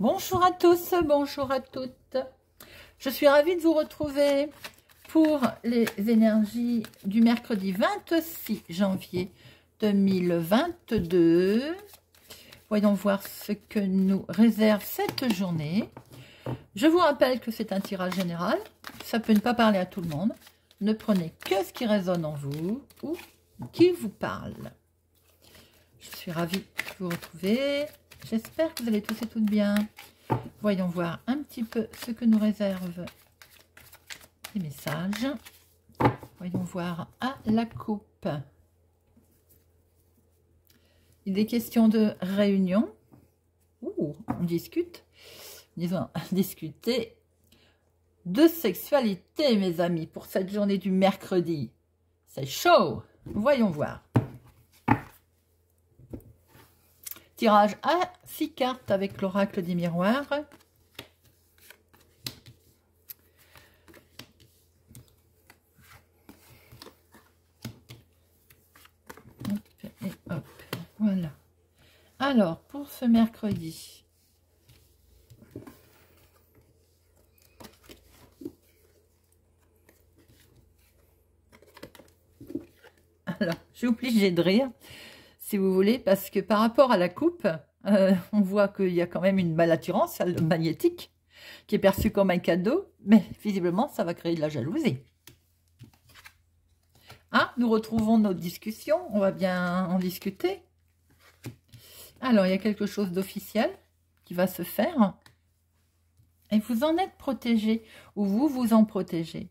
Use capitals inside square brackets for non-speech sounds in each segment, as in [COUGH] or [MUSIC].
Bonjour à tous, bonjour à toutes. Je suis ravie de vous retrouver pour les énergies du mercredi 26 janvier 2022. Voyons voir ce que nous réserve cette journée. Je vous rappelle que c'est un tirage général. Ça peut ne pas parler à tout le monde. Ne prenez que ce qui résonne en vous ou qui vous parle. Je suis ravie de vous retrouver. J'espère que vous allez tous et toutes bien. Voyons voir un petit peu ce que nous réservent les messages. Voyons voir à la coupe. Il est question de réunion. Ouh, on discute. Disons, [LAUGHS] discuter de sexualité, mes amis, pour cette journée du mercredi. C'est chaud. Voyons voir. Tirage à six cartes avec l'oracle des miroirs. voilà. Alors, pour ce mercredi, alors, je suis de rire si vous voulez, parce que par rapport à la coupe, euh, on voit qu'il y a quand même une malattirance magnétique qui est perçue comme un cadeau, mais visiblement, ça va créer de la jalousie. Ah, nous retrouvons notre discussion. on va bien en discuter. Alors, il y a quelque chose d'officiel qui va se faire. Et vous en êtes protégé, ou vous vous en protégez.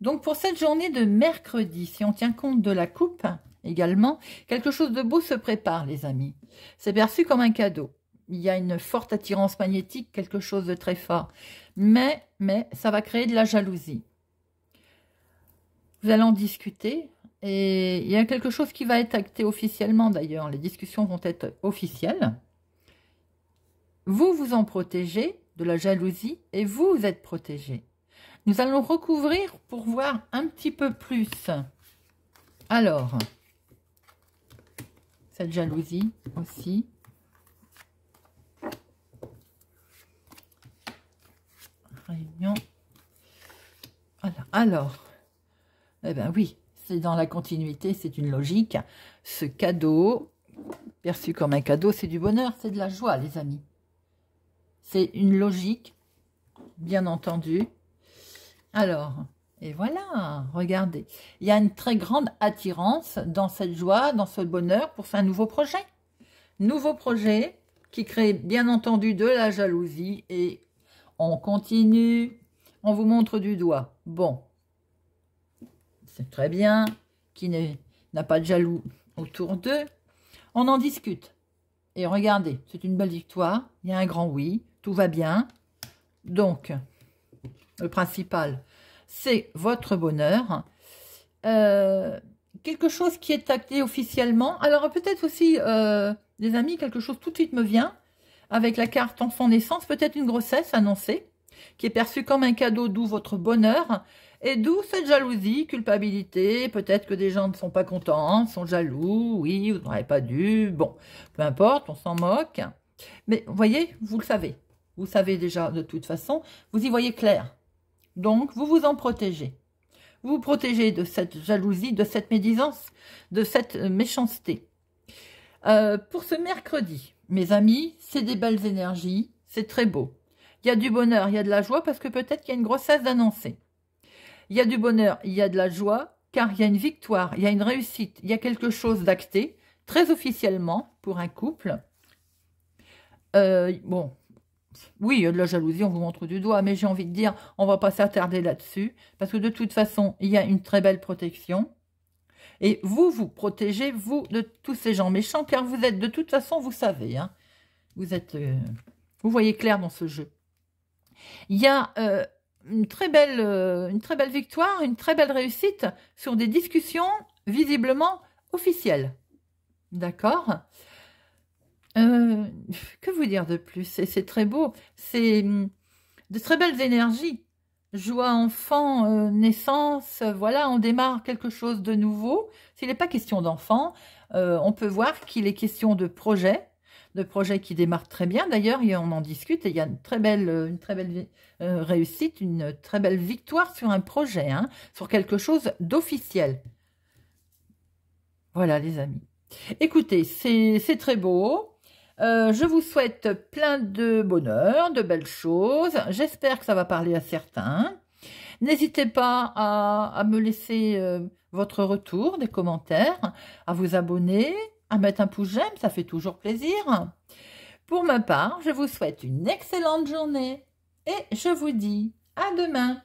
Donc, pour cette journée de mercredi, si on tient compte de la coupe, également, quelque chose de beau se prépare, les amis. C'est perçu comme un cadeau. Il y a une forte attirance magnétique, quelque chose de très fort. Mais, mais, ça va créer de la jalousie. Nous allons discuter. Et il y a quelque chose qui va être acté officiellement, d'ailleurs. Les discussions vont être officielles. Vous vous en protégez de la jalousie et vous, vous êtes protégé. Nous allons recouvrir pour voir un petit peu plus. Alors, cette jalousie aussi. Réunion. Voilà. Alors, eh bien oui, c'est dans la continuité, c'est une logique. Ce cadeau, perçu comme un cadeau, c'est du bonheur, c'est de la joie, les amis. C'est une logique, bien entendu. Alors, et voilà, regardez. Il y a une très grande attirance dans cette joie, dans ce bonheur pour faire un nouveau projet. Nouveau projet qui crée bien entendu de la jalousie et on continue. On vous montre du doigt. Bon, c'est très bien, qui n'a pas de jaloux autour d'eux. On en discute. Et regardez, c'est une belle victoire. Il y a un grand oui, tout va bien. Donc, le principal, c'est votre bonheur. Euh, quelque chose qui est acté officiellement. Alors peut-être aussi, euh, les amis, quelque chose tout de suite me vient. Avec la carte enfant naissance, peut-être une grossesse annoncée, qui est perçue comme un cadeau, d'où votre bonheur. Et d'où cette jalousie, culpabilité, peut-être que des gens ne sont pas contents, sont jaloux, oui, vous n'aurez pas dû, bon, peu importe, on s'en moque. Mais vous voyez, vous le savez, vous savez déjà de toute façon, vous y voyez clair. Donc, vous vous en protégez. Vous vous protégez de cette jalousie, de cette médisance, de cette euh, méchanceté. Euh, pour ce mercredi, mes amis, c'est des belles énergies, c'est très beau. Il y a du bonheur, il y a de la joie parce que peut-être qu'il y a une grossesse d'annoncer. Il y a du bonheur, il y a de la joie car il y a une victoire, il y a une réussite, il y a quelque chose d'acté, très officiellement pour un couple. Euh, bon, oui, il y a de la jalousie, on vous montre du doigt, mais j'ai envie de dire, on ne va pas s'attarder là-dessus, parce que de toute façon, il y a une très belle protection. Et vous, vous protégez, vous, de tous ces gens méchants, car vous êtes, de toute façon, vous savez, hein, vous êtes, euh, vous voyez clair dans ce jeu. Il y a euh, une, très belle, euh, une très belle victoire, une très belle réussite sur des discussions visiblement officielles. D'accord euh, que vous dire de plus C'est très beau. C'est hum, de très belles énergies. Joie enfant, euh, naissance, euh, voilà, on démarre quelque chose de nouveau. S'il n'est pas question d'enfant, on peut voir qu'il est question de projet, de projet qui démarre très bien d'ailleurs, et on en discute, et il y a une très belle, une très belle réussite, une très belle victoire sur un projet, hein, sur quelque chose d'officiel. Voilà les amis. Écoutez, c'est très beau, euh, je vous souhaite plein de bonheur, de belles choses. J'espère que ça va parler à certains. N'hésitez pas à, me laisser euh, votre retour, des commentaires, à vous abonner, à mettre un pouce j'aime, ça fait toujours plaisir. Pour ma part, je vous souhaite une excellente journée et je vous dis à demain.